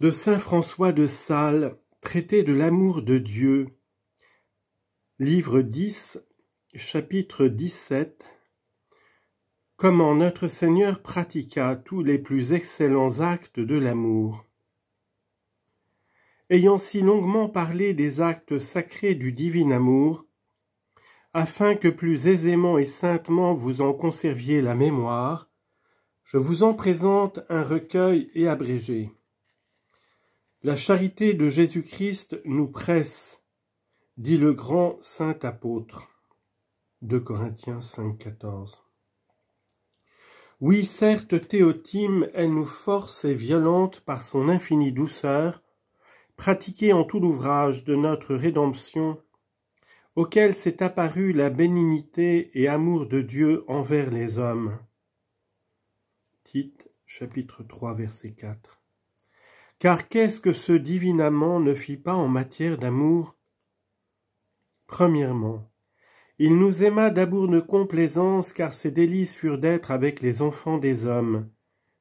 de Saint François de Sales, traité de l'amour de Dieu, livre 10, chapitre 17 Comment notre Seigneur pratiqua tous les plus excellents actes de l'amour. Ayant si longuement parlé des actes sacrés du divin amour, afin que plus aisément et saintement vous en conserviez la mémoire, je vous en présente un recueil et abrégé. La charité de Jésus-Christ nous presse, dit le grand saint apôtre. 2 Corinthiens 5, Oui, certes, Théotime, elle nous force et violente par son infinie douceur, pratiquée en tout l'ouvrage de notre rédemption, auquel s'est apparue la bénignité et amour de Dieu envers les hommes. Tite, chapitre 3, verset 4. Car qu'est-ce que ce divin amant ne fit pas en matière d'amour Premièrement, il nous aima d'amour de complaisance, car ses délices furent d'être avec les enfants des hommes.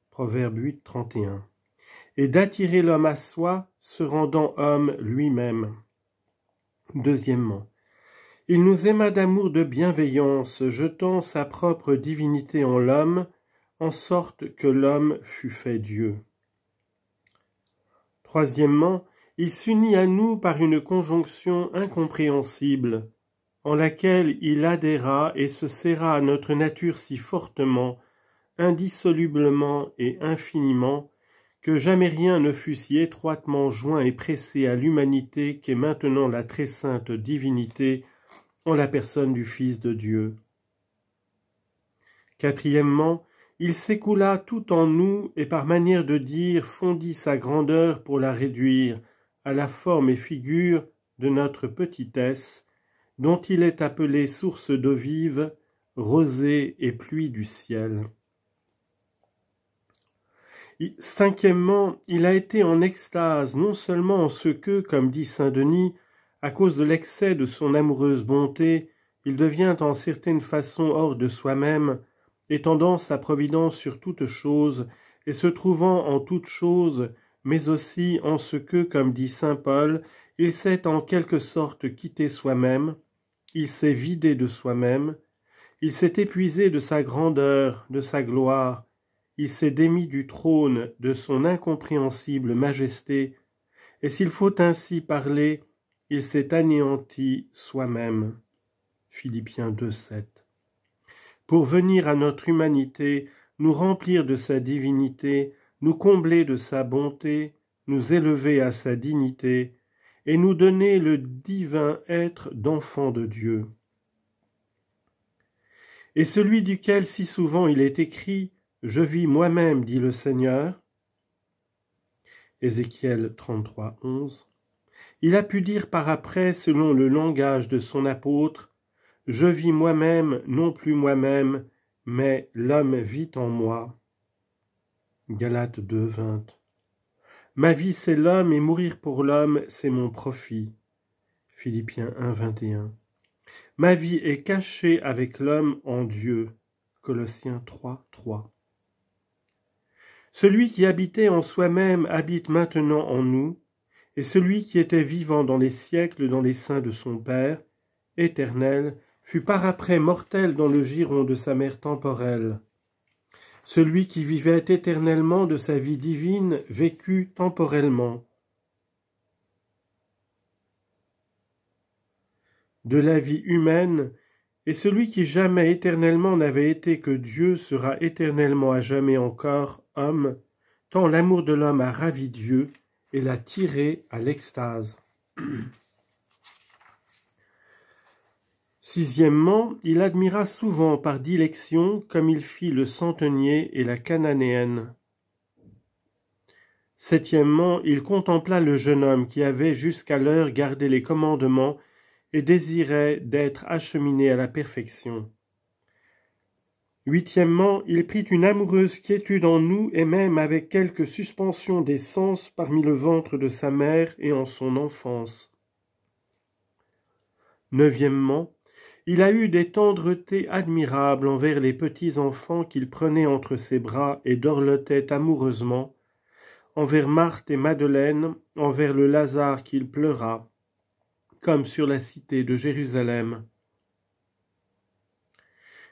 Proverbe Et d'attirer l'homme à soi, se rendant homme lui-même. Deuxièmement, il nous aima d'amour de bienveillance, jetant sa propre divinité en l'homme, en sorte que l'homme fut fait Dieu. Troisièmement, il s'unit à nous par une conjonction incompréhensible, en laquelle il adhéra et se serra à notre nature si fortement, indissolublement et infiniment, que jamais rien ne fut si étroitement joint et pressé à l'humanité qu'est maintenant la très sainte divinité en la personne du Fils de Dieu. Quatrièmement, il s'écoula tout en nous et par manière de dire fondit sa grandeur pour la réduire à la forme et figure de notre petitesse, dont il est appelé source d'eau vive, rosée et pluie du ciel. Cinquièmement, il a été en extase non seulement en ce que, comme dit saint Denis, à cause de l'excès de son amoureuse bonté, il devient en certaine façon hors de soi-même, étendant sa providence sur toutes choses, et se trouvant en toutes choses, mais aussi en ce que, comme dit saint Paul, il s'est en quelque sorte quitté soi-même, il s'est vidé de soi-même, il s'est épuisé de sa grandeur, de sa gloire, il s'est démis du trône, de son incompréhensible majesté, et s'il faut ainsi parler, il s'est anéanti soi-même. Philippiens 2.7 pour venir à notre humanité, nous remplir de sa divinité, nous combler de sa bonté, nous élever à sa dignité, et nous donner le divin être d'enfant de Dieu. Et celui duquel si souvent il est écrit Je vis moi-même, dit le Seigneur. Ézéchiel Il a pu dire par après, selon le langage de son apôtre, je vis moi-même, non plus moi-même, mais l'homme vit en moi. Galate 2, Ma vie, c'est l'homme, et mourir pour l'homme, c'est mon profit. Philippiens 1, Ma vie est cachée avec l'homme en Dieu. Colossiens 3, Celui qui habitait en soi-même habite maintenant en nous, et celui qui était vivant dans les siècles dans les seins de son Père, éternel, fut par après mortel dans le giron de sa mère temporelle. Celui qui vivait éternellement de sa vie divine vécut temporellement. De la vie humaine, et celui qui jamais éternellement n'avait été que Dieu sera éternellement à jamais encore homme, tant l'amour de l'homme a ravi Dieu et l'a tiré à l'extase. Sixièmement, il admira souvent par dilection comme il fit le centenier et la cananéenne. Septièmement, il contempla le jeune homme qui avait jusqu'à l'heure gardé les commandements et désirait d'être acheminé à la perfection. Huitièmement, il prit une amoureuse quiétude en nous et même avec quelque suspension des sens parmi le ventre de sa mère et en son enfance. Il a eu des tendretés admirables envers les petits enfants qu'il prenait entre ses bras et dorlotait amoureusement, envers Marthe et Madeleine, envers le Lazare qu'il pleura, comme sur la cité de Jérusalem.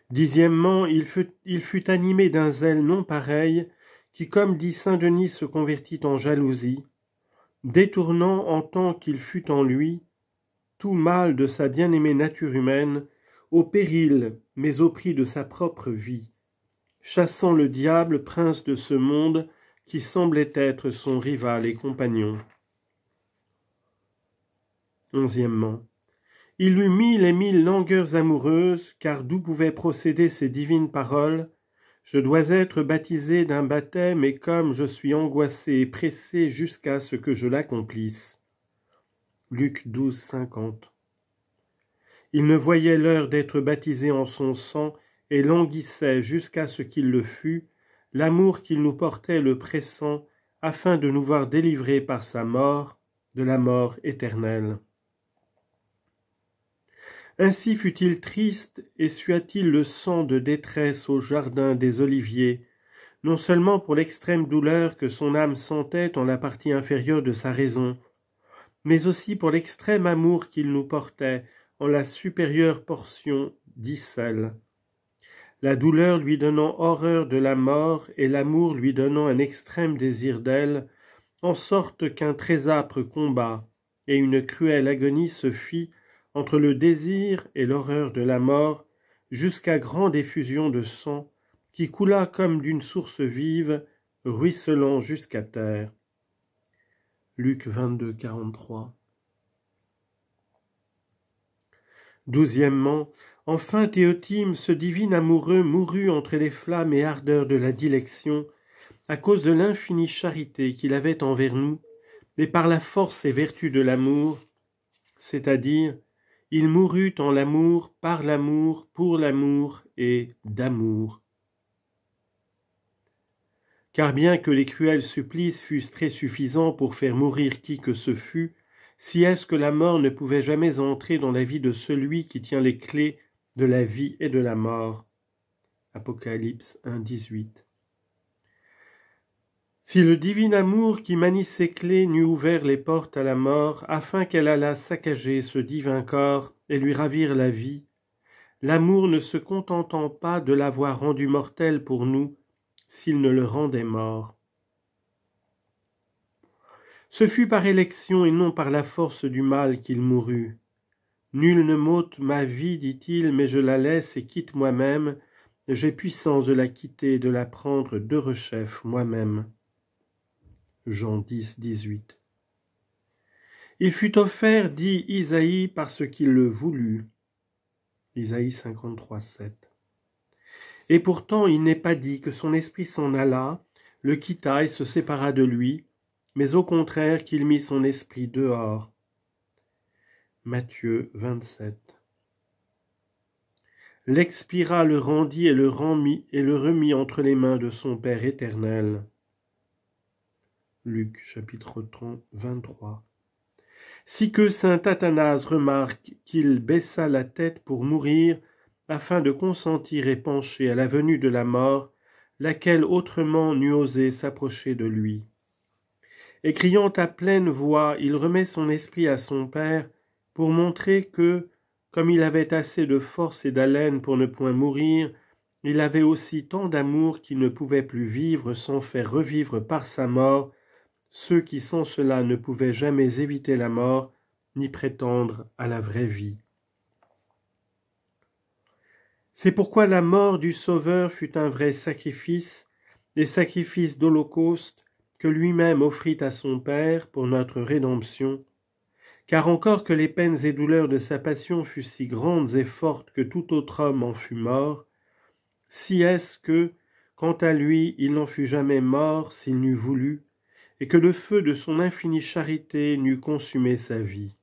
Dixièmement, il fut, il fut animé d'un zèle non pareil, qui, comme dit saint Denis, se convertit en jalousie, détournant en tant qu'il fut en lui tout mal de sa bien-aimée nature humaine, au péril, mais au prix de sa propre vie, chassant le diable prince de ce monde qui semblait être son rival et compagnon. Onzièmement, il eut mille et mille langueurs amoureuses, car d'où pouvaient procéder ces divines paroles Je dois être baptisé d'un baptême, et comme je suis angoissé et pressé jusqu'à ce que je l'accomplisse. Luc 12, 50. Il ne voyait l'heure d'être baptisé en son sang et languissait jusqu'à ce qu'il le fût, l'amour qu'il nous portait le pressant, afin de nous voir délivrés par sa mort de la mort éternelle. Ainsi fut-il triste et sua-t-il le sang de détresse au jardin des Oliviers, non seulement pour l'extrême douleur que son âme sentait en la partie inférieure de sa raison, mais aussi pour l'extrême amour qu'il nous portait en la supérieure portion d'Issel. La douleur lui donnant horreur de la mort et l'amour lui donnant un extrême désir d'elle, en sorte qu'un très âpre combat et une cruelle agonie se fit entre le désir et l'horreur de la mort, jusqu'à grande effusion de sang, qui coula comme d'une source vive, ruisselant jusqu'à terre. Luc 22, 43. Douzièmement, enfin Théotime, ce divin amoureux, mourut entre les flammes et ardeurs de la dilection, à cause de l'infinie charité qu'il avait envers nous, et par la force et vertu de l'amour, c'est-à-dire, il mourut en l'amour, par l'amour, pour l'amour et d'amour car bien que les cruels supplices fussent très suffisants pour faire mourir qui que ce fût, si est-ce que la mort ne pouvait jamais entrer dans la vie de celui qui tient les clés de la vie et de la mort. Apocalypse 1, 18. Si le divin amour qui manie ses clés n'eût ouvert les portes à la mort, afin qu'elle allât saccager ce divin corps et lui ravir la vie, l'amour ne se contentant pas de l'avoir rendu mortel pour nous, s'il ne le rendait mort. Ce fut par élection et non par la force du mal qu'il mourut. Nul ne m'ôte ma vie, dit-il, mais je la laisse et quitte moi-même. J'ai puissance de la quitter et de la prendre de rechef moi-même. Jean 10, 18. Il fut offert, dit Isaïe, parce qu'il le voulut. Isaïe 53, 7. Et pourtant il n'est pas dit que son esprit s'en alla, le quitta et se sépara de lui, mais au contraire qu'il mit son esprit dehors. Matthieu 27 L'expira le rendit et le remit et le remit entre les mains de son Père éternel. Luc chapitre 23 Si que saint Athanase remarque qu'il baissa la tête pour mourir, afin de consentir et pencher à la venue de la mort, laquelle autrement n'eût osé s'approcher de lui. Et criant à pleine voix, il remet son esprit à son père pour montrer que, comme il avait assez de force et d'haleine pour ne point mourir, il avait aussi tant d'amour qu'il ne pouvait plus vivre sans faire revivre par sa mort ceux qui sans cela ne pouvaient jamais éviter la mort ni prétendre à la vraie vie. C'est pourquoi la mort du Sauveur fut un vrai sacrifice, des sacrifices d'Holocauste que lui-même offrit à son Père pour notre rédemption. Car encore que les peines et douleurs de sa passion fussent si grandes et fortes que tout autre homme en fut mort, si est-ce que, quant à lui, il n'en fut jamais mort s'il n'eût voulu, et que le feu de son infinie charité n'eût consumé sa vie.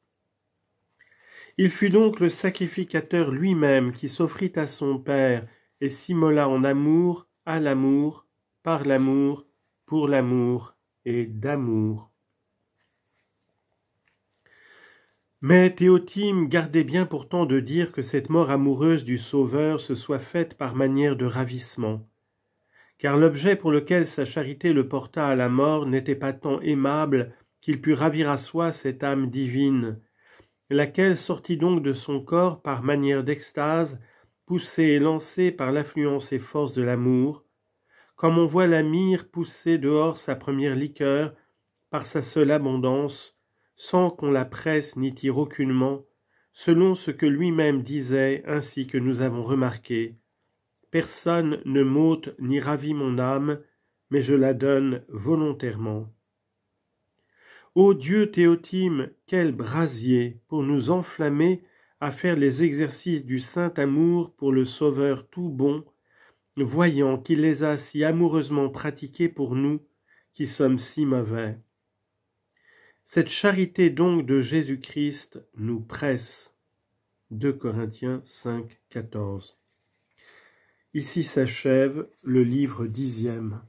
Il fut donc le sacrificateur lui-même qui s'offrit à son Père et s'immola en amour, à l'amour, par l'amour, pour l'amour et d'amour. Mais Théotime gardait bien pourtant de dire que cette mort amoureuse du Sauveur se soit faite par manière de ravissement, car l'objet pour lequel sa charité le porta à la mort n'était pas tant aimable qu'il pût ravir à soi cette âme divine, laquelle sortit donc de son corps par manière d'extase, poussée et lancée par l'affluence et force de l'amour, comme on voit la myrrhe pousser dehors sa première liqueur par sa seule abondance, sans qu'on la presse ni tire aucunement, selon ce que lui-même disait ainsi que nous avons remarqué. Personne ne m'ôte ni ravit mon âme, mais je la donne volontairement. Ô Dieu Théotime, quel brasier pour nous enflammer à faire les exercices du saint amour pour le Sauveur tout bon, voyant qu'il les a si amoureusement pratiqués pour nous, qui sommes si mauvais. Cette charité donc de Jésus-Christ nous presse. 2 Corinthiens 5, 14. Ici s'achève le livre dixième.